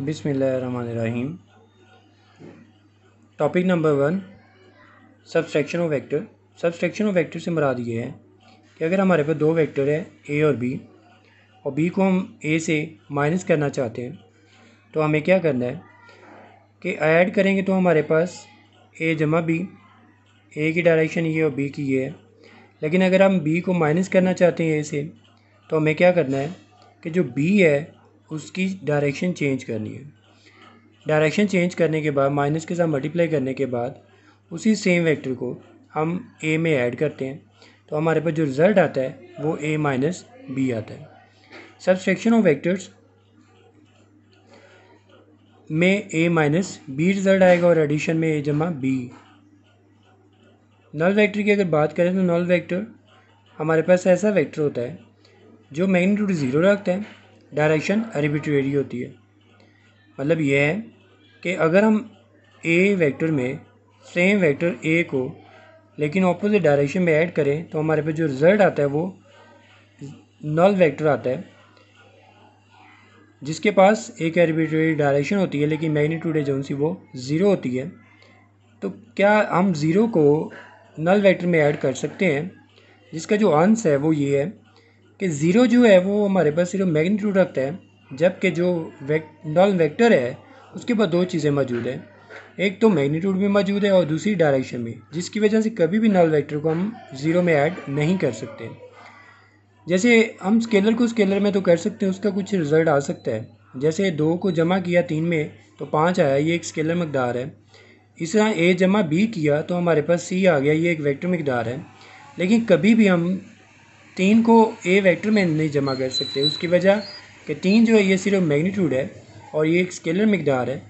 बिसमीम topic number one subtraction of vector subtraction of vector से मराद ये है कि अगर हमारे पास दो वेक्टर है ए और बी और बी को हम ए से माइनस करना चाहते हैं तो हमें क्या करना है कि ऐड करेंगे तो हमारे पास ए जमा बी ए की डायरेक्शन ये और बी की ये है लेकिन अगर हम बी को माइनस करना चाहते हैं ए से तो हमें क्या करना है कि जो बी है उसकी डायरेक्शन चेंज करनी है डायरेक्शन चेंज करने के बाद माइनस के साथ मल्टीप्लाई करने के बाद उसी सेम वेक्टर को हम ए में ऐड करते हैं तो हमारे पास जो रिज़ल्ट आता है वो ए माइनस बी आता है सब्सट्रैक्शन ऑफ वेक्टर्स में ए माइनस बी रिज़ल्ट आएगा और एडिशन में ए जमा बी नल वेक्टर की अगर बात करें तो नल वेक्टर हमारे पास ऐसा वेक्टर होता है जो मैग्नीट्यूड ज़ीरो रखता है डायरेक्शन एरिबिट्रेरी होती है मतलब यह है कि अगर हम ए वेक्टर में सेम वेक्टर ए को लेकिन ऑपोजिट डायरेक्शन में ऐड करें तो हमारे पे जो रिज़ल्ट आता है वो नल वेक्टर आता है जिसके पास एक एरिबिट्रेरी डायरेक्शन होती है लेकिन मैग्नीट्यूड एजेंसी वो ज़ीरो होती है तो क्या हम ज़ीरो को नल वेक्टर में ऐड कर सकते हैं जिसका जो आंसर है वो ये है कि ज़ीरो जो है वो हमारे पास सिर्फ मैग्नीट्यूड रखता है जबकि जो वेक नॉन वेक्टर है उसके पास दो चीज़ें मौजूद हैं एक तो मैग्नीट्यूड भी मौजूद है और दूसरी डायरेक्शन में जिसकी वजह से कभी भी नॉल वेक्टर को हम ज़ीरो में ऐड नहीं कर सकते जैसे हम स्केलर को स्केलर में तो कर सकते हैं उसका कुछ रिज़ल्ट आ सकता है जैसे दो को जमा किया तीन में तो पाँच आया ये एक स्केलर मकदार है इस तरह ए जमा बी किया तो हमारे पास सी आ गया ये एक वेक्टर मकदार है लेकिन कभी भी हम तीन को ए वेक्टर में नहीं जमा कर सकते उसकी वजह कि तीन जो है ये सिर्फ मैग्नीट्यूड है और ये एक स्केलर मकदार है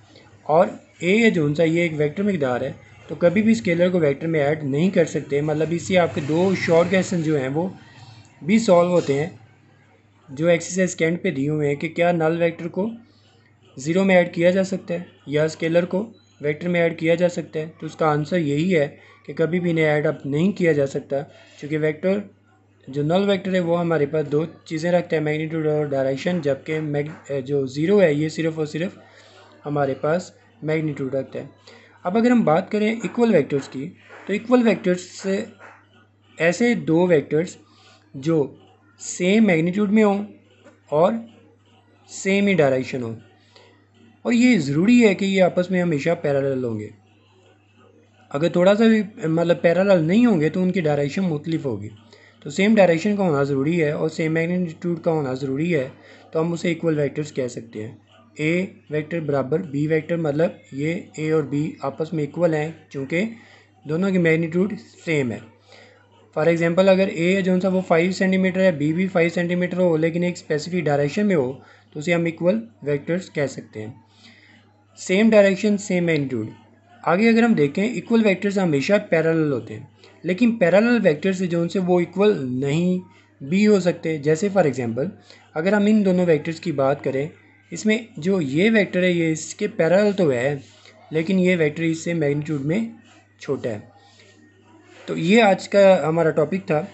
और ए जो सा ये एक वेक्टर मकदार है तो कभी भी स्केलर को वेक्टर में ऐड नहीं कर सकते मतलब इससे आपके दो शॉर्ट क्वेश्चन जो हैं वो भी सॉल्व होते हैं जो एक्सरसाइज कैंट पे दिए हुए हैं कि क्या नल वेक्टर को ज़ीरो में ऐड किया जा सकता है या स्केलर को वेक्टर में ऐड किया जा सकता है तो उसका आंसर यही है कि कभी भी इन्हें ऐड अप नहीं किया जा सकता क्योंकि वेक्टर जो नल वेक्टर है वो हमारे पास दो चीज़ें रखता है मैग्नीट्यूड और डायरेक्शन जबकि मैग जो ज़ीरो है ये सिर्फ और सिर्फ हमारे पास मैग्नीट्यूड रखता है अब अगर हम बात करें इक्वल वेक्टर्स की तो इक्वल वेक्टर्स से ऐसे दो वेक्टर्स जो सेम मैग्नीट्यूड में हों और सेम ही डायरेक्शन हो और ये ज़रूरी है कि ये आपस में हमेशा पैरेलल होंगे अगर थोड़ा सा भी मतलब पैरेलल नहीं होंगे तो उनकी डायरेक्शन मुख्तलिफ होगी तो सेम डायरेक्शन का होना ज़रूरी है और सेम मैग्नीट्यूड का होना ज़रूरी है तो हम उसे इक्वल वैक्टर्स कह सकते हैं ए वैक्टर बराबर बी वैक्टर मतलब ये ए और बी आपस में इक्वल हैं क्योंकि दोनों की मैग्नीट्यूड सेम है फॉर एग्जांपल अगर ए जो सा वो फाइव सेंटीमीटर है बी भी फाइव सेंटीमीटर हो लेकिन एक स्पेसिफिक डायरेक्शन में हो तो उसे हम इक्वल वेक्टर्स कह सकते हैं सेम डायरेक्शन सेम मैग्नीट्यूड आगे अगर हम देखें इक्वल वेक्टर्स हमेशा पैरेलल होते हैं लेकिन पैरेलल वेक्टर्स जो उनसे वो इक्वल नहीं भी हो सकते जैसे फॉर एग्जांपल अगर हम इन दोनों वेक्टर्स की बात करें इसमें जो ये वेक्टर है ये इसके पैरेलल तो है लेकिन ये वैक्टर इससे मैग्नीट्यूड में छोटा है तो ये आज का हमारा टॉपिक था